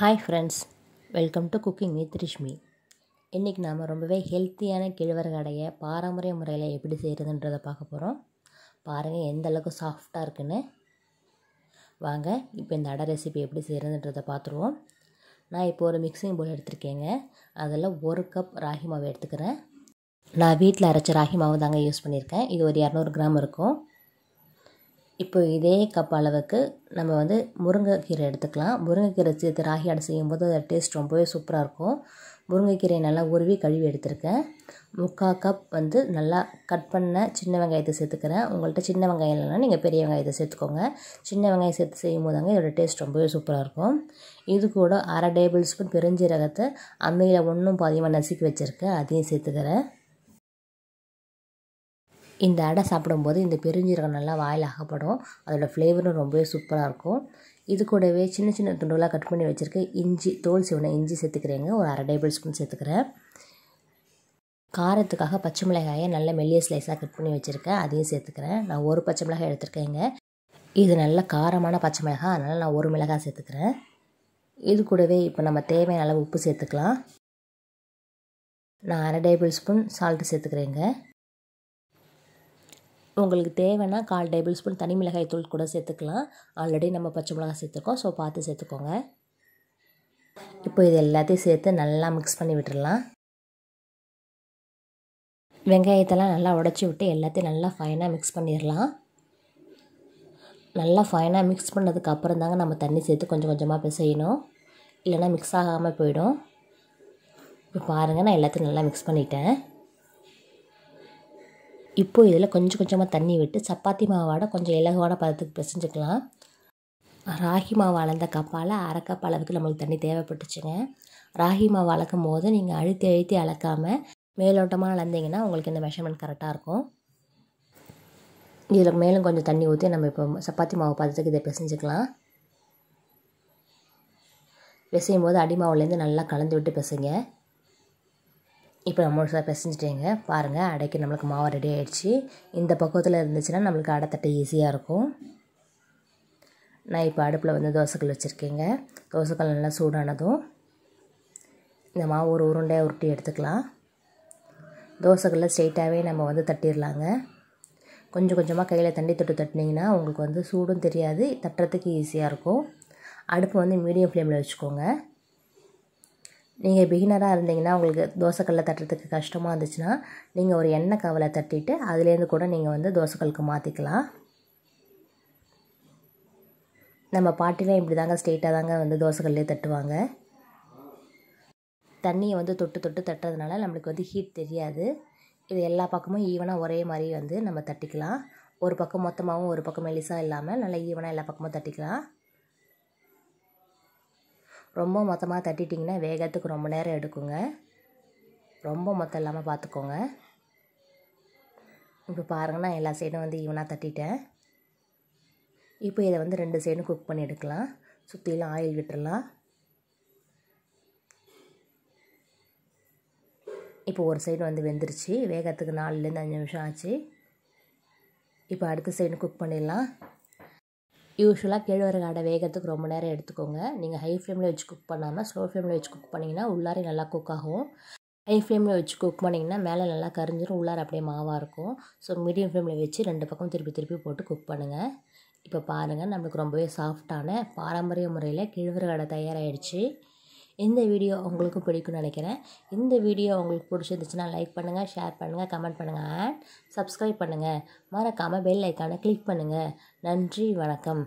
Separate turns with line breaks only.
hi friends welcome to cooking with Rishmi இன்றைக்கி நாம் ரொம்பவே ஹெல்த்தியான கேழ்வரகு பாரம்பரிய முறையில் எப்படி செய்கிறதுன்றதை பார்க்க போகிறோம் பாருங்கள் எந்த அளவுக்கு சாஃப்டாக இருக்குன்னு வாங்க இப்போ இந்த அடை ரெசிபி எப்படி செய்கிறதுன்றதை பார்த்துருவோம் நான் இப்போ ஒரு மிக்சிங் போல் எடுத்திருக்கேங்க அதில் ஒரு கப் ராகி மாவு எடுத்துக்கிறேன் நான் வீட்டில் அரைச்ச ராகி மாவு தாங்க யூஸ் பண்ணியிருக்கேன் இது ஒரு இரநூறு கிராம் இருக்கும் இப்போ இதே கப் அளவுக்கு நம்ம வந்து முருங்கைக்கீரை எடுத்துக்கலாம் முருங்கைக்கீரை சேர்த்து ராகி ராகியாடை செய்யும்போது அதோட டேஸ்ட் ரொம்பவே சூப்பராக இருக்கும் முருங்கைக்கீரையை நல்லா உருவி கழுவி எடுத்திருக்கேன் முக்கால் கப் வந்து நல்லா கட் பண்ண சின்ன வெங்காயத்தை சேர்த்துக்கிறேன் உங்கள்கிட்ட சின்ன வெங்காயம் இல்லைனா நீங்கள் பெரிய வெங்காயத்தை சேர்த்துக்கோங்க சின்ன வெங்காயம் சேர்த்து செய்யும் போதாங்க இதோடய டேஸ்ட் ரொம்பவே சூப்பராக இருக்கும் இது கூட அரை டேபிள் ஸ்பூன் பெருஞ்சீரகத்தை அம்மையில் ஒன்றும் பாதியமாக நசுக்கி வச்சுருக்கேன் அதையும் சேர்த்துக்கிறேன் இந்த அடை சாப்பிடும்போது இந்த பெருஞ்சீரகம் நல்லா வாயில் ஆகப்படும் அதோடய ஃப்ளேவரும் ரொம்பவே சூப்பராக இருக்கும் இது கூடவே சின்ன சின்ன துண்டுகளாக கட் பண்ணி வச்சுருக்கேன் இஞ்சி தோல் சிவனை இஞ்சி சேர்த்துக்கிறேங்க ஒரு அரை டேபிள் ஸ்பூன் சேர்த்துக்கிறேன் காரத்துக்காக பச்சை மிளகாயை நல்ல மெல்லிய ஸ்லைஸாக கட் பண்ணி வச்சுருக்கேன் அதையும் சேர்த்துக்கிறேன் நான் ஒரு பச்சை மிளகாய் எடுத்துருக்கேங்க இது நல்ல காரமான பச்சை மிளகாய் அதனால் நான் ஒரு மிளகாய் சேர்த்துக்கிறேன் இது கூடவே இப்போ நம்ம தேவையான அளவு உப்பு சேர்த்துக்கலாம் நான் அரை டேபிள் ஸ்பூன் சால்ட்டு சேர்த்துக்கிறேங்க உங்களுக்கு தேவைன்னா கால் டேபிள் ஸ்பூன் தனி மிளகாய் தூள் கூட சேர்த்துக்கலாம் ஆல்ரெடி நம்ம பச்சை மிளகாய் சேர்த்துருக்கோம் ஸோ பார்த்து சேர்த்துக்கோங்க இப்போ இது எல்லாத்தையும் சேர்த்து நல்லா மிக்ஸ் பண்ணி விட்டுடலாம் வெங்காயத்தெல்லாம் நல்லா உடச்சி விட்டு எல்லாத்தையும் நல்லா ஃபைனாக மிக்ஸ் பண்ணிடலாம் நல்லா ஃபைனாக மிக்ஸ் பண்ணதுக்கு அப்புறம் தாங்க நம்ம தண்ணி சேர்த்து கொஞ்சம் கொஞ்சமாக பிசையணும் இல்லைனா மிக்ஸ் ஆகாமல் போயிடும் இப்போ பாருங்கள் நான் எல்லாத்தையும் நல்லா மிக்ஸ் பண்ணிட்டேன் இப்போது இதில் கொஞ்சம் கொஞ்சமாக தண்ணி விட்டு சப்பாத்தி மாவாட கொஞ்சம் இலகுவான பதத்துக்கு பிசைஞ்சுக்கலாம் ராகி மாவு அளந்த கப்பால் அரை கப் அளவுக்கு நம்மளுக்கு தண்ணி தேவைப்பட்டுச்சுங்க ராகி மாவு அளக்கும் போது நீங்கள் அழுத்தி அழுத்தி அளக்காமல் மேலோட்டமாக அளந்தீங்கன்னா உங்களுக்கு இந்த மெஷர்மெண்ட் கரெக்டாக இருக்கும் இதில் மேலும் கொஞ்சம் தண்ணி ஊற்றி நம்ம இப்போ சப்பாத்தி மாவு பதத்துக்கு இதை பிசைஞ்சுக்கலாம் பிசையும் போது அடிமாவுலேருந்து நல்லா கலந்து விட்டு பிசைங்க இப்போ முழுசாக பிசைஞ்சிட்டேங்க பாருங்கள் அடைக்கு நம்மளுக்கு மாவு ரெடி ஆகிடுச்சு இந்த பக்குவத்தில் இருந்துச்சுன்னா நம்மளுக்கு அடைத்தட்ட ஈஸியாக இருக்கும் நான் இப்போ அடுப்பில் வந்து தோசைக்கல் வச்சுருக்கேங்க தோசைக்கல் நல்லா சூடானதும் இந்த மாவு ஒரு உருண்டையாக உருட்டி எடுத்துக்கலாம் தோசைக்கல்ல ஸ்ட்ரெயிட்டாகவே நம்ம வந்து தட்டிடலாங்க கொஞ்சம் கொஞ்சமாக கையில் தண்ணி தொட்டு தட்டினீங்கன்னா உங்களுக்கு வந்து சூடும் தெரியாது தட்டுறதுக்கு ஈஸியாக இருக்கும் அடுப்பு வந்து மீடியம் ஃப்ளேமில் வச்சுக்கோங்க நீங்கள் பிகினராக இருந்தீங்கன்னா உங்களுக்கு தோசைக்கல்லை தட்டுறதுக்கு கஷ்டமாக இருந்துச்சுன்னா நீங்கள் ஒரு எண்ணெய் கவலை தட்டிட்டு அதுலேருந்து கூட நீங்கள் வந்து தோசைக்கல்லுக்கு மாற்றிக்கலாம் நம்ம பாட்டிலாம் இப்படி தாங்க ஸ்ட்ரெயிட்டாக தாங்க வந்து தோசைக்கல்லே தட்டுவாங்க தண்ணியை வந்து தொட்டு தொட்டு தட்டுறதுனால நம்மளுக்கு வந்து ஹீட் தெரியாது இது எல்லா பக்கமும் ஈவனாக ஒரே மாதிரி வந்து நம்ம தட்டிக்கலாம் ஒரு பக்கம் மொத்தமாகவும் ஒரு பக்கம் மெலிசாக இல்லாமல் நல்லா ஈவனாக எல்லா பக்கமும் தட்டிக்கலாம் ரொம்ப மொத்தமாக தட்டிட்டிங்கன்னா வேகத்துக்கு ரொம்ப நேரம் எடுக்குங்க ரொம்ப மொத்தம் இல்லாமல் பார்த்துக்கோங்க இப்போ பாருங்கள் நான் எல்லா சைடும் வந்து ஈவனாக தட்டிட்டேன் இப்போ இதை வந்து ரெண்டு சைடும் குக் பண்ணி எடுக்கலாம் சுற்றிலாம் ஆயில் விட்டுடலாம் இப்போ ஒரு சைடு வந்து வெந்துருச்சு வேகத்துக்கு நாலுலேருந்து அஞ்சு நிமிஷம் ஆச்சு இப்போ அடுத்த சைடு குக் பண்ணிடலாம் யூஸ்வலாக கேழ்வரகு அடை வேகிறதுக்கு ரொம்ப நேரம் எடுத்துக்கோங்க நீங்கள் ஹை ஃப்ளேமில் வச்சு குக் பண்ணாமல் ஸ்லோ ஃப்ளேமில் வச்சு குக் பண்ணிங்கன்னா உள்ளாரி நல்லா குக் ஆகும் ஹை ஃப்ளேமில் வச்சு குக் பண்ணிங்கன்னா மேலே நல்லா கரிஞ்சிடும் உள்ளார அப்படியே மாவாக இருக்கும் ஸோ மீடியம் ஃப்ளேமில் வச்சு ரெண்டு பக்கம் திருப்பி திருப்பி போட்டு குக் பண்ணுங்கள் இப்போ பாருங்கள் நம்மளுக்கு ரொம்பவே சாஃப்டான பாரம்பரிய முறையில் கேழ்வரகு அடை தயாராகிடுச்சு இந்த வீடியோ உங்களுக்கு பிடிக்கும்னு நினைக்கிறேன் இந்த வீடியோ உங்களுக்கு பிடிச்சிருந்துச்சுன்னா லைக் பண்ணுங்கள் ஷேர் பண்ணுங்கள் கமெண்ட் பண்ணுங்கள் அண்ட் சப்ஸ்கிரைப் பண்ணுங்கள் மறக்காமல் பெல் ஐக்கானை கிளிக் பண்ணுங்கள் நன்றி வணக்கம்